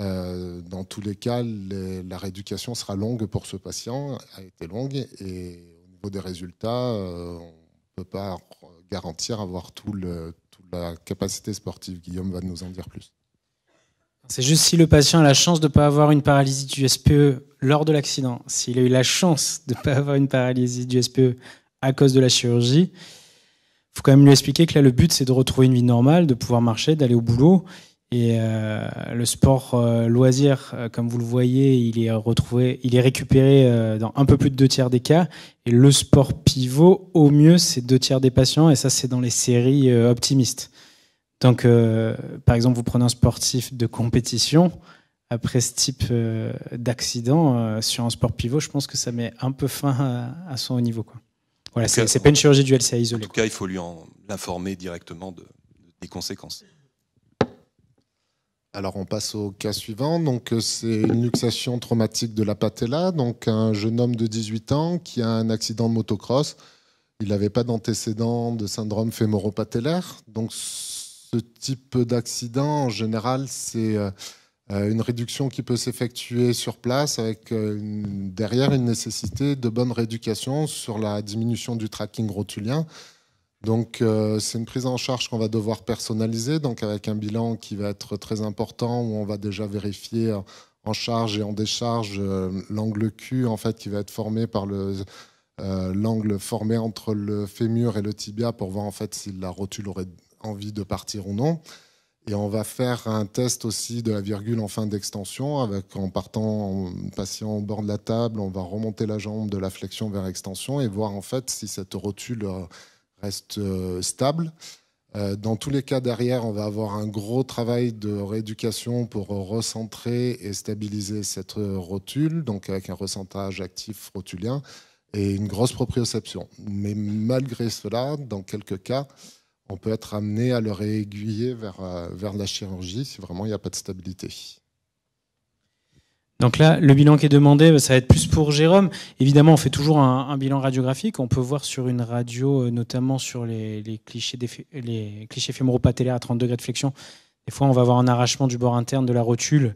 Euh, dans tous les cas, la rééducation sera longue pour ce patient, a été longue, et au niveau des résultats, on ne peut pas garantir avoir tout le, toute la capacité sportive. Guillaume va nous en dire plus. C'est juste si le patient a la chance de ne pas avoir une paralysie du SPE lors de l'accident, s'il a eu la chance de ne pas avoir une paralysie du SPE à cause de la chirurgie, il faut quand même lui expliquer que là, le but, c'est de retrouver une vie normale, de pouvoir marcher, d'aller au boulot. Et euh, le sport euh, loisir, euh, comme vous le voyez, il est retrouvé, il est récupéré dans un peu plus de deux tiers des cas. Et le sport pivot, au mieux, c'est deux tiers des patients. Et ça, c'est dans les séries optimistes. Donc, par exemple, vous prenez un sportif de compétition, après ce type euh, d'accident, euh, sur un sport pivot, je pense que ça met un peu fin à, son haut niveau. Quoi. Voilà, c'est pas une chirurgie du c'est isolé. En tout cas, il faut lui en l'informer directement de, des conséquences. Alors on passe au cas suivant. Donc euh, c'est une luxation traumatique de la patella. Donc un jeune homme de 18 ans qui a un accident de motocross. Il n'avait pas d'antécédent de syndrome fémoro Donc ce type d'accident, en général, c'est euh, euh, une réduction qui peut s'effectuer sur place avec euh, derrière une nécessité de bonne rééducation sur la diminution du tracking rotulien. Donc c'est une prise en charge qu'on va devoir personnaliser, donc avec un bilan qui va être très important où on va déjà vérifier en charge et en décharge l'angle Q en fait qui va être formé par le l'angle formé entre le fémur et le tibia pour voir en fait si la rotule aurait envie de partir ou non. Et on va faire un test aussi de la virgule en fin d'extension, avec en partant, en patient au bord de la table, on va remonter la jambe de la flexion vers l'extension et voir en fait si cette rotule euh, reste euh, stable. Euh, dans tous les cas, derrière, on va avoir un gros travail de rééducation pour recentrer et stabiliser cette rotule, donc avec un recentrage actif rotulien et une grosse proprioception. Mais malgré cela, dans quelques cas, on peut être amené à le réaiguiller vers, euh, vers la chirurgie si vraiment il n'y a pas de stabilité. Donc là, le bilan qui est demandé, bah, ça va être plus pour Jérôme. Évidemment, on fait toujours un, bilan radiographique. On peut voir sur une radio, euh, notamment sur les, clichés, les clichés fémoropatellaires à 30 degrés de flexion. Des fois, on va avoir un arrachement du bord interne de la rotule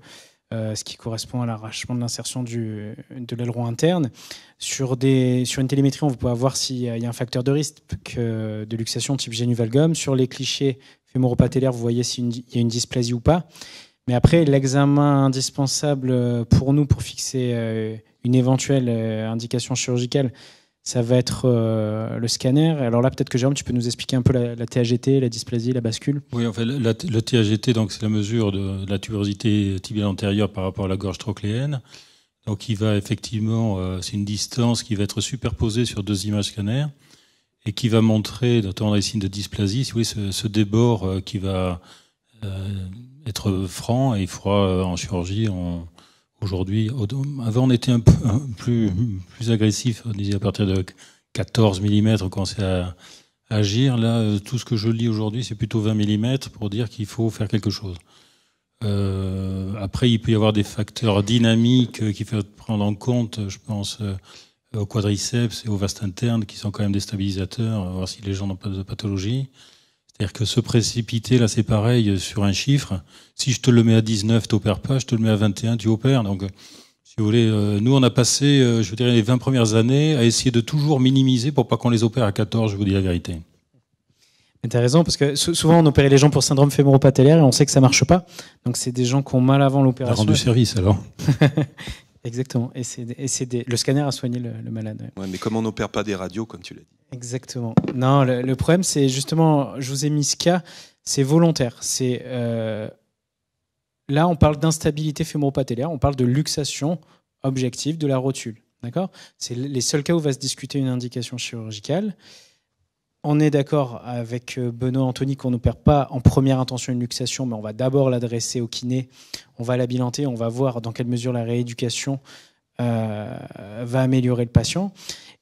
euh, ce qui correspond à l'arrachement de l'insertion de l'aileron interne. Sur, des, sur une télémétrie, on peut voir s'il y a un facteur de risque de luxation type valgum. Sur les clichés fémoropatellaires, vous voyez s'il y a une dysplasie ou pas. Mais après, l'examen indispensable pour nous pour fixer euh, une éventuelle euh, indication chirurgicale, ça va être euh, le scanner. Alors là, peut-être que Jérôme, tu peux nous expliquer un peu la, la THGT, la dysplasie, la bascule. Oui, en fait, le THGT, donc c'est la mesure de, la tuberosité tibiale antérieure par rapport à la gorge trochléenne. Donc, il va effectivement, euh, c'est une distance qui va être superposée sur deux images scanner et qui va montrer, notamment les signes de dysplasie, si oui, ce, débord euh, qui va être franc et froid en chirurgie, en aujourd'hui. Avant, on était un peu plus, plus agressif, on disait à partir de 14 mm, on commençait à, agir. Là, euh, tout ce que je lis aujourd'hui, c'est plutôt 20 mm pour dire qu'il faut faire quelque chose. Euh, après, il peut y avoir des facteurs dynamiques euh, qu'il faut prendre en compte, je pense euh, aux quadriceps et aux vastes internes qui sont quand même des stabilisateurs, voir si les gens n'ont pas de pathologie. C'est-à-dire que se précipiter, là c'est pareil, euh, sur un chiffre, si je te le mets à 19, tu n'opères pas, je te le mets à 21, tu opères. Donc, euh, si vous voulez, euh, nous on a passé, je veux dire, les 20 premières années à essayer de toujours minimiser pour pas qu'on les opère à 14, je vous dis la vérité. Tu as raison, parce que souvent on opérait les gens pour syndrome fémoro et on sait que ça marche pas. Donc c'est des gens qui ont mal avant l'opération. rendu service alors *laughs* Exactement. Et c'est le scanner a soigné le, malade. Ouais. mais comment on n'opère pas des radios, comme tu l'as dit Exactement. Non, le, problème, c'est justement, je vous ai mis ce cas, c'est volontaire. C'est euh, là, on parle d'instabilité fémoropatellaire, on parle de luxation objective de la rotule. D'accord C'est les seuls cas où va se discuter une indication chirurgicale on est d'accord avec euh, Benoît Anthony qu'on ne perd pas en première intention une luxation, mais on va d'abord l'adresser au kiné, on va l'abilenter, on va voir dans quelle mesure la rééducation euh, va améliorer le patient.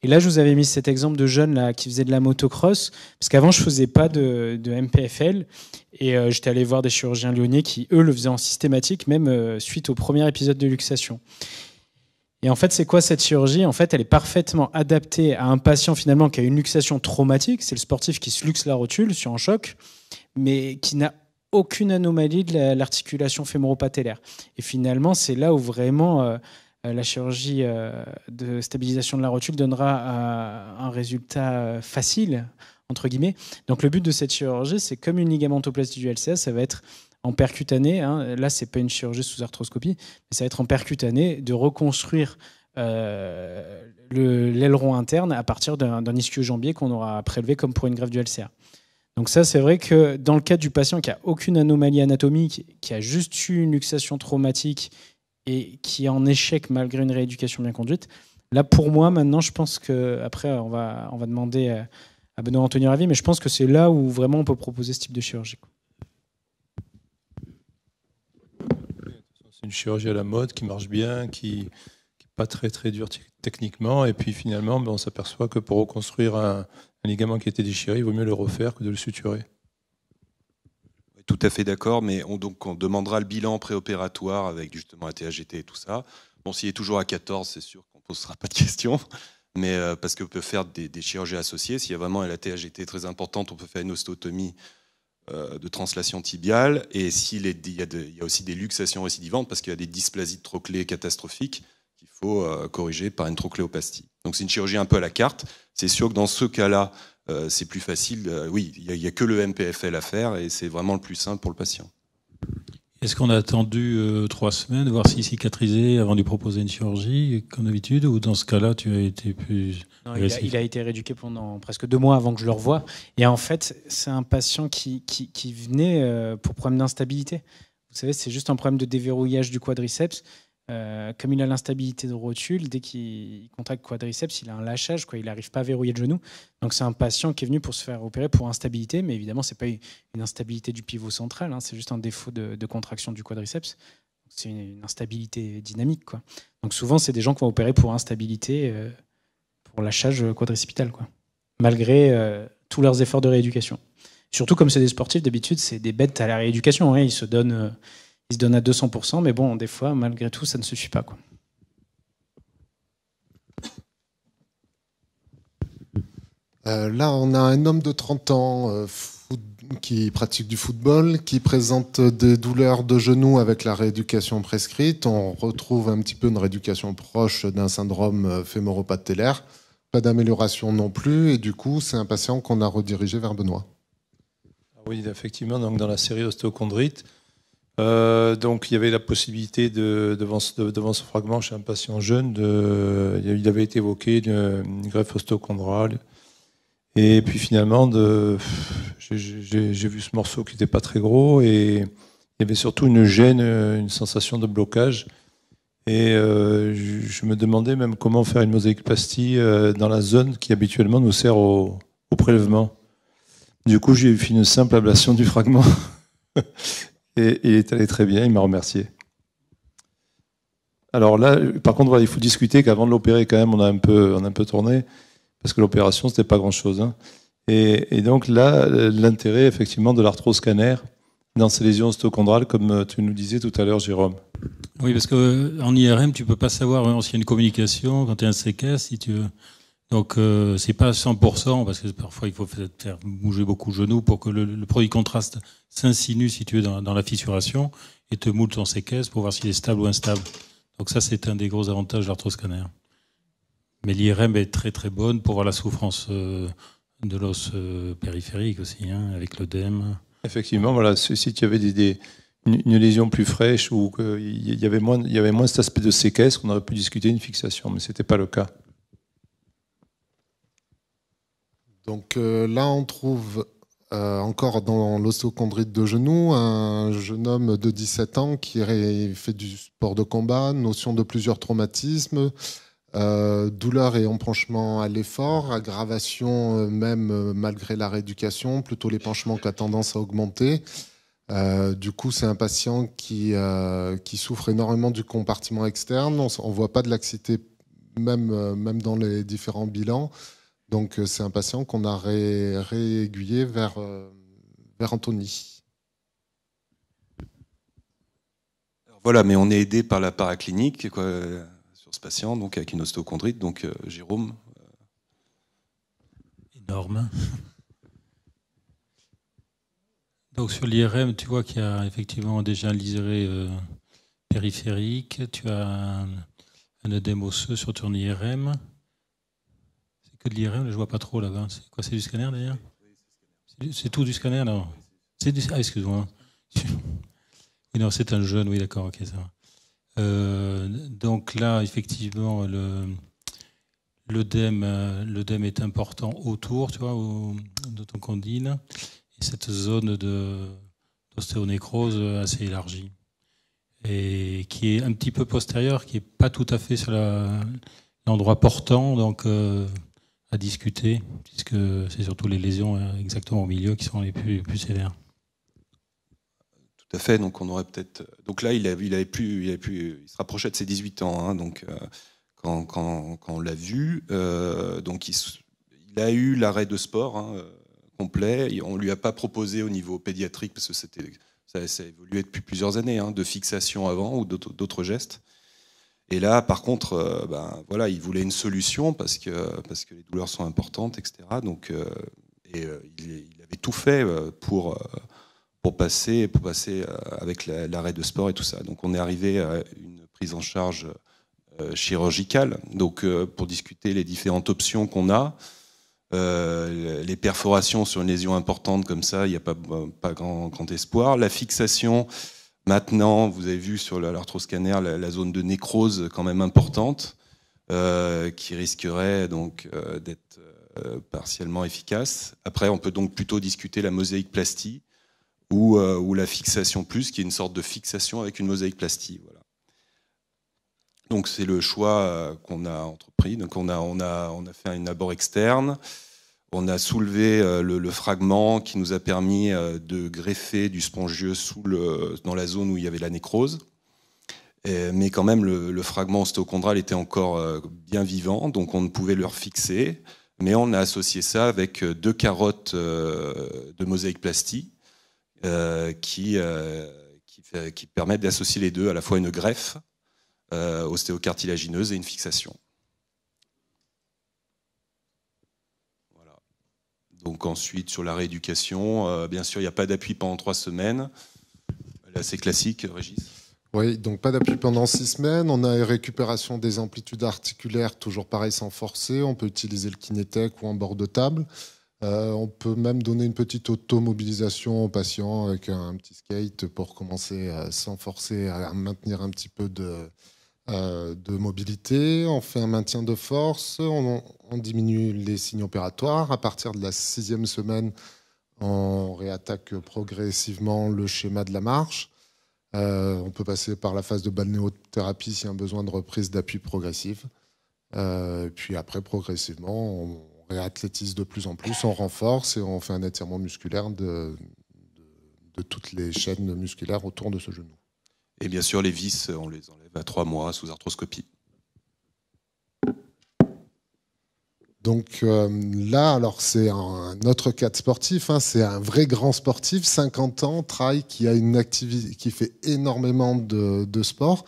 Et là, je vous avais mis cet exemple de jeune là, qui faisait de la motocross, parce qu'avant, je faisais pas de, MPFL, et euh, j'étais allé voir des chirurgiens lyonnais qui, eux, le faisaient en systématique, même suite au premier épisode de luxation. Et en fait, c'est quoi cette chirurgie En fait, elle est parfaitement adaptée à un patient finalement qui a une luxation traumatique. C'est le sportif qui se luxe la rotule sur un choc, mais qui n'a aucune anomalie de l'articulation fémoro-patellaire. Et finalement, c'est là où vraiment euh, euh, la chirurgie euh, de stabilisation de la rotule donnera un résultat facile entre guillemets. Donc le but de cette chirurgie, c'est comme une ligamentoplastie du LCA, ça va être en percutané, hein. là c'est pas une chirurgie sous arthroscopie, mais ça va être en percutané de reconstruire euh, l'aileron interne à partir d'un ischio jambier qu'on aura prélevé comme pour une greffe du LCA. Donc ça c'est vrai que dans le cas du patient qui a aucune anomalie anatomique, qui a juste eu une luxation traumatique et qui est en échec malgré une rééducation bien conduite, là pour moi maintenant je pense que après on va, on va demander... Euh, à ah Benoît Anthony Ravi, mais je pense que c'est là où vraiment on peut proposer ce type de chirurgie. C'est une chirurgie à la mode qui marche bien, qui n'est pas très très dure techniquement, et puis finalement ben, on s'aperçoit que pour reconstruire un, ligament qui a été déchiré, il vaut mieux le refaire que de le suturer. Tout à fait d'accord, mais on, donc, on demandera le bilan préopératoire avec justement la THGT et tout ça. Bon, s'il est toujours à 14, c'est sûr qu'on ne posera pas de questions mais euh, parce qu'on peut faire des, chirurgies associées. S'il y a vraiment la THGT très importante, on peut faire une ostéotomie euh, de translation tibiale. Et s'il y, a aussi des luxations récidivantes, parce qu'il y a des dysplasies de catastrophiques qu'il faut euh, corriger par une trochléopastie. Donc c'est une chirurgie un peu à la carte. C'est sûr que dans ce cas-là, c'est plus facile. oui, il n'y a, que le MPFL à faire et c'est vraiment le plus simple pour le patient. Est-ce qu'on a attendu euh, trois semaines, voir s'il cicatrisait avant de lui proposer une chirurgie, comme d'habitude, ou dans ce cas-là, tu as été plus... il, a, été rééduqué pendant presque deux mois avant que je le revoie. Et en fait, c'est un patient qui, qui, qui venait euh, pour problème d'instabilité. Vous savez, c'est juste un problème de déverrouillage du quadriceps. Euh, comme il a l'instabilité de rotule, dès qu'il le quadriceps, il a un lâchage, quoi, il n'arrive pas à verrouiller le genou. Donc c'est un patient qui est venu pour se faire opérer pour instabilité, mais évidemment, ce n'est pas une instabilité du pivot central, hein. c'est juste un défaut de, contraction du quadriceps. C'est une, instabilité dynamique. Quoi. Donc souvent, c'est des gens qui vont opérer pour instabilité, euh, pour lâchage euh, quadricipital, quoi, malgré tous leurs efforts de rééducation. Surtout comme c'est des sportifs, d'habitude, c'est des bêtes à la rééducation. Hein. ils se donnent il se donne à 200%, mais bon, des fois, malgré tout, ça ne suffit pas. Euh, là, on a un homme de 30 ans euh, qui pratique du football, qui présente des douleurs de genoux avec la rééducation prescrite. On retrouve un petit peu une rééducation proche d'un syndrome euh, fémoropathélaire. Pas d'amélioration non plus, et du coup, c'est un patient qu'on a redirigé vers Benoît. Ah oui, effectivement, donc dans la série ostéochondrite, euh, donc il y avait la possibilité, de, devant, devant, ce fragment chez un patient jeune, de, il avait été évoqué une, greffe osteochondrale. Et puis finalement, j'ai vu ce morceau qui n'était pas très gros et il y avait surtout une gêne, une sensation de blocage. Et euh, je me demandais même comment faire une mosaïque-pastille euh, dans la zone qui habituellement nous sert au, au prélèvement. Du coup, j'ai fait une simple ablation du fragment. *laughs* et il est allé très bien, il m'a remercié. Alors là, par contre, il faut discuter qu'avant de l'opérer, quand même, on a un peu, on a un peu tourné, parce que l'opération, n'était pas grand-chose. Hein. Et, donc là, l'intérêt, effectivement, de l'arthroscanner dans ces lésions osteochondrales, comme euh, tu nous disais tout à l'heure, Jérôme. Oui, parce qu'en euh, IRM, tu peux pas savoir hein, s'il y a une communication, quand tu as un séquestre, si tu donc euh, c'est pas 100% parce que parfois il faut faire bouger beaucoup le genou pour que le, produit contraste s'insinue situé dans, dans la fissuration et te moule ton séquestre pour voir s'il est stable ou instable. Donc ça c'est un des gros avantages de l'arthroscanner. Mais l'IRM est très très bonne pour voir la souffrance euh, de l'os euh, périphérique aussi, hein, avec l'œdème. Effectivement, voilà, si tu avais une lésion plus fraîche ou qu'il y avait moins, il y avait moins cet aspect de séquestre, on aurait pu discuter d'une fixation, mais ce n'était pas le cas. Donc euh, là, on trouve euh, encore dans l'ostéochondrite de genou, un jeune homme de 17 ans qui fait du sport de combat, notion de plusieurs traumatismes, euh, douleur et empanchement à l'effort, aggravation euh, même malgré la rééducation, plutôt l'épanchement qui a tendance à augmenter. du coup, c'est un patient qui, souffre énormément du compartiment externe. On ne voit pas de laxité même dans les différents bilans. Donc euh, c'est un patient qu'on a réaiguillé vers, euh, Anthony. voilà, mais on est aidé par la paraclinique sur ce patient, donc avec une ostéochondrite. Donc euh, Jérôme. Énorme. *laughs* Donc sur l'IRM, tu vois qu'il y a effectivement déjà un liseré périphérique, tu as un, un sur ton IRM que de hein, je vois pas trop là-bas. C'est quoi, c'est du scanner d'ailleurs C'est tout du scanner, non C'est Ah, excuse-moi. *laughs* Oui, non, c'est un jeune, oui, d'accord, ok, ça euh, donc là, effectivement, le, l'œdème, e euh, e est important autour, tu vois, au, de ton condyle, cette zone d'ostéonecrose d'ostéonécrose assez élargie, et qui est un petit peu postérieure, qui n'est pas tout à fait sur l'endroit portant, donc... Euh, à discuter, puisque c'est surtout les lésions hein, exactement au milieu qui sont les plus, plus sévères. Tout à fait. Donc on aurait peut-être. Donc là, il avait, il avait il se rapprochait de ses 18 ans. Hein, donc euh, quand, quand, quand, on l'a vu, euh, donc il, a eu l'arrêt de sport hein, euh, complet. Et on lui a pas proposé au niveau pédiatrique parce que c'était ça, a évolué depuis plusieurs années de fixation avant ou d'autres gestes. Et là, par contre, euh, ben, voilà, il voulait une solution parce que, parce que les douleurs sont importantes, etc. Donc, euh, et, euh, il, avait tout fait pour, pour, passer, pour passer avec l'arrêt de sport et tout ça. Donc, on est arrivé à une prise en charge chirurgicale. Donc, pour discuter les différentes options qu'on a, les perforations sur une lésion importante comme ça, il n'y a pas, pas grand, grand, espoir. La fixation, Maintenant, vous avez vu sur l'arthroscanner la, zone de nécrose quand même importante, euh, qui risquerait donc euh, d'être euh, partiellement efficace. Après, on peut donc plutôt discuter la mosaïque plastie ou, la fixation plus, qui est une sorte de fixation avec une mosaïque plastie. Donc c'est le choix qu'on a entrepris. Donc on a, on a, on a fait un abord externe. On a soulevé euh, le, fragment qui nous a permis euh, de greffer du spongieux dans la zone où il y avait la nécrose. mais quand même, le, fragment ostéochondral était encore euh, bien vivant, donc on ne pouvait le refixer. Mais on a associé ça avec deux carottes de mosaïque plastique qui, permettent d'associer les deux, à la fois une greffe ostéocartilagineuse et une fixation. Donc ensuite, sur la rééducation, euh, bien sûr, il n'y a pas d'appui pendant trois semaines. Là, c'est classique, Régis. Oui, donc pas d'appui pendant six semaines. On a une récupération des amplitudes articulaires, toujours pareil, sans forcer. On peut utiliser le kinétech ou un bord de table. Euh, on peut même donner une petite automobilisation au patient avec un petit skate pour commencer à, euh, sans forcer à maintenir un petit peu de, mobilité. On fait un maintien de force on diminue les signes opératoires. À partir de la sixième semaine, on réattaque progressivement le schéma de la marche. Euh, on peut passer par la phase de balnéothérapie si y a un besoin de reprise d'appui progressive. Euh, puis après, progressivement, on réathlétise de plus en plus, on renforce et on fait un étirement musculaire de, de toutes les chaînes musculaires autour de ce genou. Et bien sûr, les vis, on les enlève à trois mois sous arthroscopie. Donc euh, là, alors c'est un, autre cadre sportif, hein. c'est un vrai grand sportif, 50 ans, trail, qui a une qui fait énormément de, sport.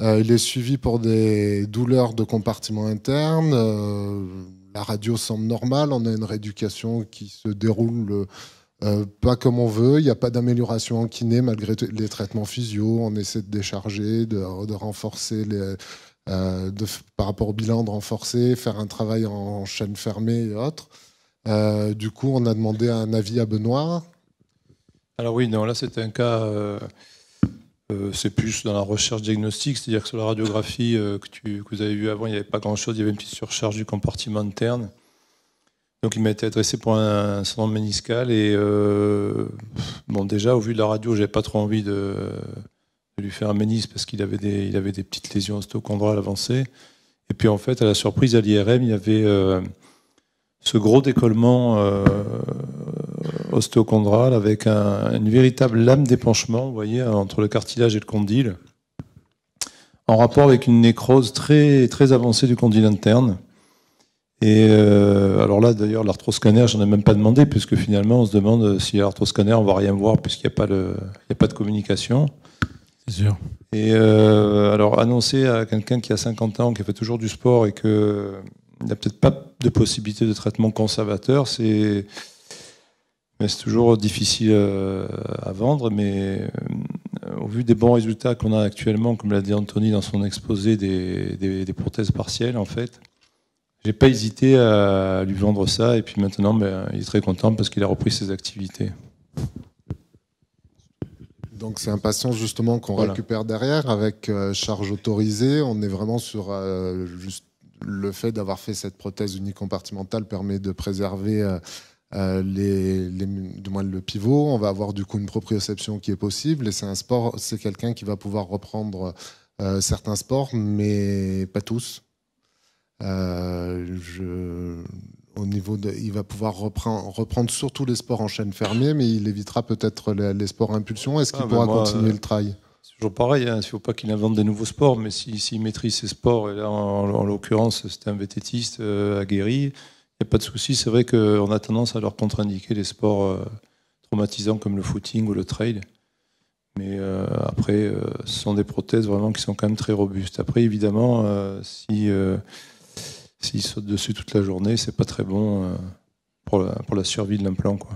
Euh, il est suivi pour des douleurs de compartiment interne. Euh, la radio semble normale, on a une rééducation qui se déroule pas comme on veut. Il n'y a pas d'amélioration en kiné malgré les traitements physio. On essaie de décharger, de, de renforcer les euh, de, par rapport au bilan de renforcer, faire un travail en, chaîne fermée et autres. Euh, du coup, on a demandé un avis à Benoît. Alors oui, non, là c'est un cas, euh, c'est plus dans la recherche diagnostique, c'est-à-dire que sur la radiographie que, vous avez vu avant, il n'y avait pas grand-chose, il y avait une petite surcharge du compartiment interne. Donc il m'a été adressé pour un syndrome méniscal et bon déjà au vu de la radio, j'ai pas trop envie de lui faire un ménis parce qu'il avait, des, avait des petites lésions osteochondrales avancées. Et puis en fait, à la surprise, à l'IRM, il y avait euh, ce gros décollement euh, avec une véritable lame d'épanchement, vous voyez, entre le cartilage et le condyle, en rapport avec une nécrose très, très avancée du condyle interne. Et euh, alors là, d'ailleurs, l'arthroscanner, j'en ai même pas demandé, puisque finalement, on se demande si l'arthroscanner, on va rien voir, puisqu'il n'y a, pas a pas de communication. Et euh, alors, annoncer à quelqu'un qui a 50 ans, qui fait toujours du sport et qu'il n'a peut-être pas de possibilité de traitement conservateur, c'est. c'est toujours difficile euh, à vendre, mais euh, au vu des bons résultats qu'on a actuellement, comme l'a dit Anthony dans son exposé des, des, prothèses partielles, en fait, j'ai pas hésité à lui vendre ça. Et puis maintenant, ben, il est très content parce qu'il a repris ses activités. Donc c'est un patient justement qu'on récupère derrière avec euh, charge autorisée. On est vraiment sur euh, le fait d'avoir fait cette prothèse unicompartimentale permet de préserver euh, le pivot. On va avoir du coup une proprioception qui est possible et c'est un sport, c'est quelqu'un qui va pouvoir reprendre certains sports, mais pas tous. je au niveau de, il va pouvoir reprendre, reprendre surtout les sports en chaîne fermée, mais il évitera peut-être les, sports impulsion. Est-ce qu'il ah, pourra continuer le euh, trail C'est toujours pareil. Hein. il ne faut pas qu'il invente des nouveaux sports, mais s'il maîtrise ses sports, et là, en, l'occurrence, c'était un vététiste euh, aguerri, il n'y a pas de souci. C'est vrai qu'on a tendance à leur contre-indiquer les sports euh, traumatisants comme le footing ou le trail. Mais après, ce sont des prothèses vraiment qui sont quand même très robustes. Après, évidemment, si s'il saute dessus toute la journée, c'est pas très bon euh, pour la, survie de l'implant. Quoi.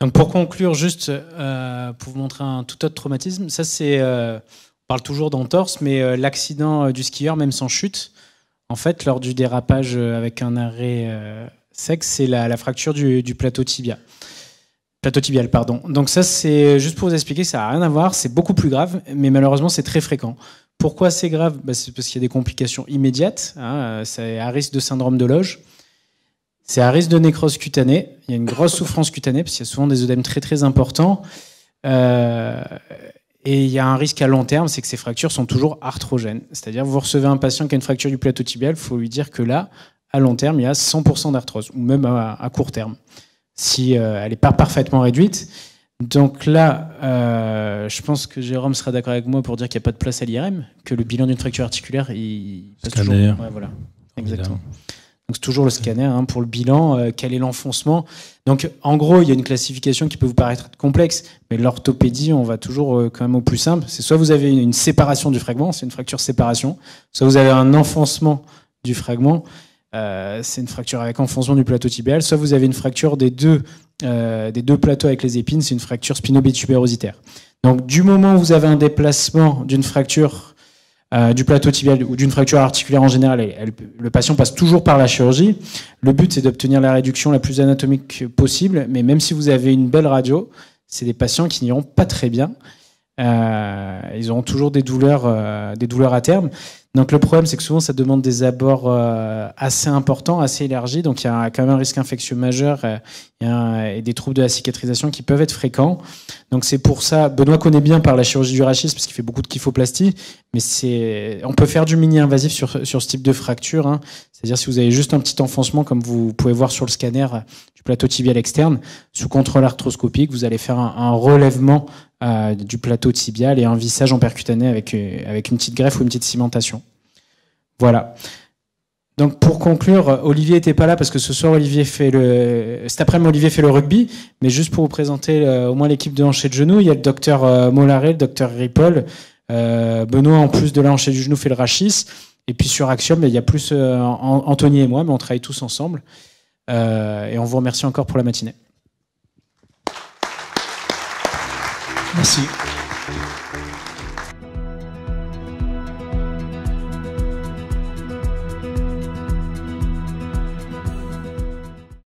Donc pour conclure, juste euh, pour vous montrer un tout autre traumatisme, ça c'est, euh, on parle toujours d'entorse, mais l'accident du skieur, même sans chute, en fait, lors du dérapage avec un arrêt sec, c'est la, fracture du, plateau tibia. Plateau tibial, pardon. Donc ça, c'est juste pour vous expliquer, ça n'a rien à voir, c'est beaucoup plus grave, mais malheureusement, c'est très fréquent. Pourquoi c'est grave bah, C'est parce qu'il y a des complications immédiates. Hein, euh, c'est à risque de syndrome de loge. C'est à risque de nécrose cutanée. Il y a une grosse souffrance cutanée parce qu'il y a souvent des œdèmes très très importants. Euh, et il y a un risque à long terme, c'est que ces fractures sont toujours arthrogènes. C'est-à-dire, vous recevez un patient qui a une fracture du plateau tibial, il faut lui dire que là, à long terme, il y a 100% d'arthrose, ou même à, court terme, si euh, elle n'est pas parfaitement réduite. Donc là, euh, je pense que Jérôme sera d'accord avec moi pour dire qu'il n'y a pas de place à l'IRM, que le bilan d'une fracture articulaire, il passe toujours. voilà. Exactement. Donc c'est toujours le scanner hein, pour le bilan, euh, quel est l'enfoncement. Donc en gros, il y a une classification qui peut vous paraître complexe, mais l'orthopédie, on va toujours euh, quand même au plus simple. C'est soit vous avez une séparation du fragment, c'est une fracture séparation, soit vous avez un enfoncement du fragment, c'est une fracture avec enfoncement du plateau tibial, soit vous avez une fracture des deux euh, des deux plateaux avec les épines, c'est une fracture spino Donc du moment où vous avez un déplacement d'une fracture euh, du plateau tibial ou d'une fracture articulaire en général, le patient passe toujours par la chirurgie. Le but, c'est d'obtenir la réduction la plus anatomique possible, mais même si vous avez une belle radio, c'est des patients qui n'iront pas très bien. Euh, ils auront toujours des douleurs, euh, des douleurs à terme. Donc le problème, c'est que souvent, ça demande des abords euh, assez importants, assez élargis. Donc il y a quand même un risque infectieux majeur et, euh, et des troubles de la cicatrisation qui peuvent être fréquents. Donc c'est pour ça, Benoît connaît bien par la chirurgie du rachis, parce qu'il fait beaucoup de kyphoplastie, mais c'est, on peut faire du mini-invasif sur, sur ce type de fracture. Hein. C'est-à-dire si vous avez juste un petit enfoncement, comme vous pouvez voir sur le scanner du plateau tibial externe, sous contrôle arthroscopique, vous allez faire un, un relèvement du plateau tibial et un vissage en percutané avec, euh, avec une petite greffe ou une petite cimentation. Voilà. Donc pour conclure, Olivier n'était pas là parce que ce soir Olivier fait le cet après-midi Olivier fait le rugby, mais juste pour vous présenter euh, au moins l'équipe de et de genou, il y a le docteur euh, Mollaret, le docteur Ripoll, Benoît en plus de la et du genou fait le rachis, et puis sur Axiom il y a plus Anthony et moi, mais on travaille tous ensemble, et on vous remercie encore pour la matinée. Merci.